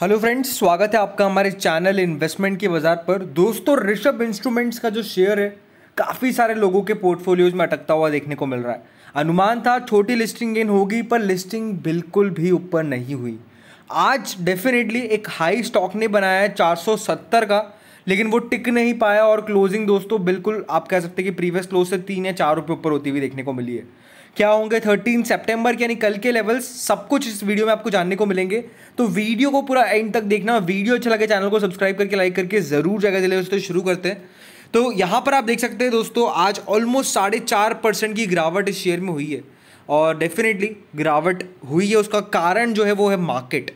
hello friends स्वागत है आपका हमारे चैनल इन्वेस्टमेंट के बाजार पर दोस्तों ऋषभ इंस्ट्रूमेंट्स का जो शेयर है काफ़ी सारे लोगों के पोर्टफोलियोज में अटकता हुआ देखने को मिल रहा है अनुमान था छोटी लिस्टिंग गेन होगी पर लिस्टिंग बिल्कुल भी ऊपर नहीं हुई आज डेफिनेटली एक हाई स्टॉक ने बनाया है 470 का लेकिन वो टिक नहीं पाया और क्लोजिंग दोस्तों बिल्कुल आप कह सकते हैं कि प्रीवियस क्लोज से तीन या चार रुपये ऊपर होती हुई देखने को मिली है क्या होंगे थर्टीन सेप्टेम्बर यानी कल के लेवल्स सब कुछ इस वीडियो में आपको जानने को मिलेंगे तो वीडियो को पूरा एंड तक देखना वीडियो अच्छा लगे चैनल को सब्सक्राइब करके लाइक करके ज़रूर जगह दिले दोस्तों शुरू करते हैं तो यहाँ पर आप देख सकते हैं दोस्तों आज ऑलमोस्ट साढ़े चार परसेंट की गिरावट इस शेयर में हुई है और डेफिनेटली गिरावट हुई है उसका कारण जो है वो है मार्केट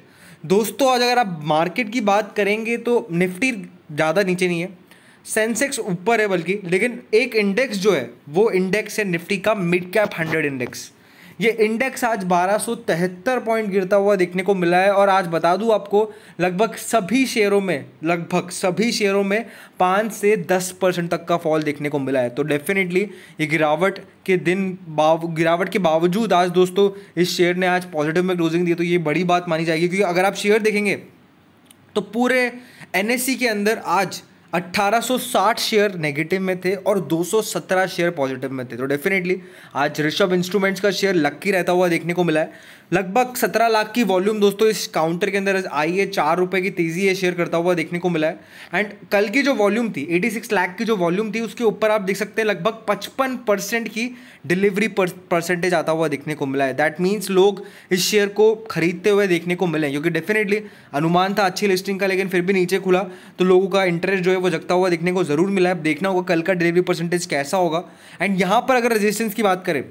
दोस्तों आज अगर आप मार्केट की बात करेंगे तो निफ्टी ज़्यादा नीचे नहीं है सेंसेक्स ऊपर है बल्कि लेकिन एक इंडेक्स जो है वो इंडेक्स है निफ्टी का मिड कैप हंड्रेड इंडेक्स ये इंडेक्स आज बारह पॉइंट गिरता हुआ देखने को मिला है और आज बता दूं आपको लगभग सभी शेयरों में लगभग सभी शेयरों में पाँच से दस परसेंट तक का फॉल देखने को मिला है तो डेफिनेटली ये गिरावट के दिन बाव गिरावट के बावजूद आज दोस्तों इस शेयर ने आज पॉजिटिव में क्लोजिंग दी तो ये बड़ी बात मानी जाएगी क्योंकि अगर आप शेयर देखेंगे तो पूरे एन के अंदर आज 1860 शेयर नेगेटिव में थे और 217 शेयर पॉजिटिव में थे तो डेफिनेटली आज ऋषभ इंस्ट्रूमेंट्स का शेयर लक्की रहता हुआ देखने को मिला है लगभग सत्रह लाख की वॉल्यूम दोस्तों इस काउंटर के अंदर आई है चार रुपये की तेज़ी है शेयर करता हुआ देखने को मिला है एंड कल की जो वॉल्यूम थी 86 लाख की जो वॉल्यूम थी उसके ऊपर आप देख सकते हैं लगभग 55 परसेंट की डिलीवरी परसेंटेज आता हुआ देखने को मिला है दैट मीन्स लोग इस शेयर को खरीदते हुए देखने को मिले क्योंकि डेफिनेटली अनुमान था अच्छी लिस्टिंग का लेकिन फिर भी नीचे खुला तो लोगों का इंटरेस्ट जो है वो जगता हुआ देखने को ज़रूर मिला है देखना होगा कल का डिलीवरी परसेंटेज कैसा होगा एंड यहाँ पर अगर रजिस्टेंस की बात करें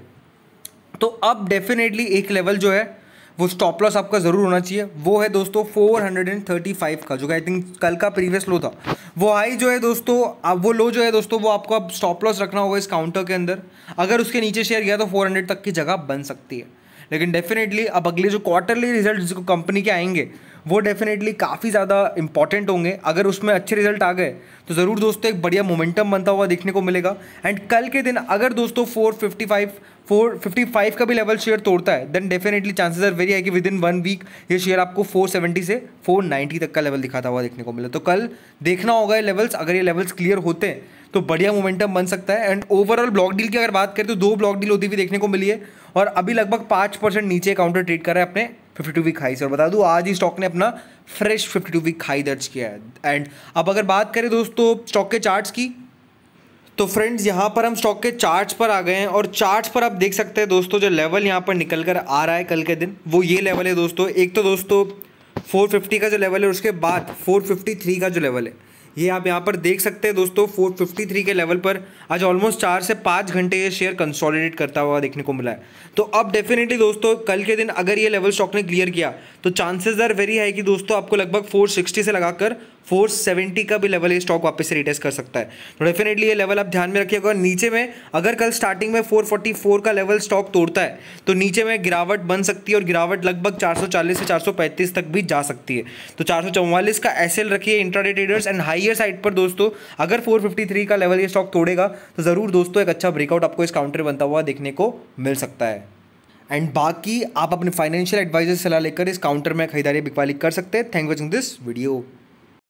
तो अब डेफिनेटली एक लेवल जो है वो स्टॉप लॉस आपका ज़रूर होना चाहिए वो है दोस्तों 435 का जो कि आई थिंक कल का प्रीवियस लो था वो हाई जो है दोस्तों अब वो लो जो है दोस्तों वो आपको अब स्टॉप लॉस रखना होगा इस काउंटर के अंदर अगर उसके नीचे शेयर गया तो 400 तक की जगह बन सकती है लेकिन डेफिनेटली अब अगले जो क्वार्टरली रिजल्ट जिसको कंपनी के आएंगे वो डेफिनेटली काफ़ी ज़्यादा इंपॉर्टेंट होंगे अगर उसमें अच्छे रिजल्ट आ गए तो ज़रूर दोस्तों एक बढ़िया मोमेंटम बनता हुआ देखने को मिलेगा एंड कल के दिन अगर दोस्तों 455 455 का भी लेवल शेयर तोड़ता है then definitely chances are very है कि विद इन वन वीक ये शेयर आपको 470 से 490 तक का लेवल दिखाता हुआ देखने को मिला तो कल देखना होगा ये लेवल्स अगर ये लेवल्स क्लियर होते हैं तो बढ़िया मोमेंटम बन सकता है एंड ओवरऑल ब्लॉक डील की अगर बात करें तो दो ब्लॉक डील होती हुई देखने को मिली है और अभी लगभग पाँच परसेंट नीचे काउंटर ट्रेड कर रहा है अपने 52 वीक हाई से और बता दूँ आज ही स्टॉक ने अपना फ्रेश 52 वीक हाई दर्ज किया है एंड अब अगर बात करें दोस्तों स्टॉक के चार्ट्स की तो फ्रेंड्स यहाँ पर हम स्टॉक के चार्ट्स पर आ गए हैं और चार्ट्स पर आप देख सकते हैं दोस्तों जो लेवल यहाँ पर निकल कर आ रहा है कल के दिन वो ये लेवल है दोस्तों एक तो दोस्तों 450 का जो लेवल है उसके बाद 453 का जो लेवल है ये आप यहाँ पर देख सकते हैं दोस्तों 453 के लेवल पर आज ऑलमोस्ट चार से पाँच घंटे ये शेयर कंसोलिडेट करता हुआ देखने को मिला है तो अब डेफिनेटली दोस्तों कल के दिन अगर ये लेवल स्टॉक ने क्लियर किया तो चांसेस आर वेरी हाई कि दोस्तों आपको लगभग 460 से लगाकर फोर सेवेंटी का भी लेवल ये स्टॉक वापस से रिटेस्ट कर सकता है तो डेफिनेटली ये लेवल आप ध्यान में रखिएगा नीचे में अगर कल स्टार्टिंग में फोर फोर्टी फोर का लेवल स्टॉक तोड़ता है तो नीचे में गिरावट बन सकती है और गिरावट लगभग चार सौ चालीस से चार सौ पैंतीस तक भी जा सकती है तो चार सौ चौवालीस का एस एल रखिए intraday traders and higher side पर दोस्तों अगर फोर फिफ्टी थ्री का लेवल ये स्टॉक तोड़ेगा तो ज़रूर दोस्तों एक अच्छा ब्रेकआउट आपको इस काउंटर बनता हुआ देखने को मिल सकता है एंड बाकी आप अपने फाइनेंशियल एडवाइजर सलाह लेकर इस काउंटर में खरीदारी बिकवाली कर सकते हैं थैंक वॉचिंग दिस वीडियो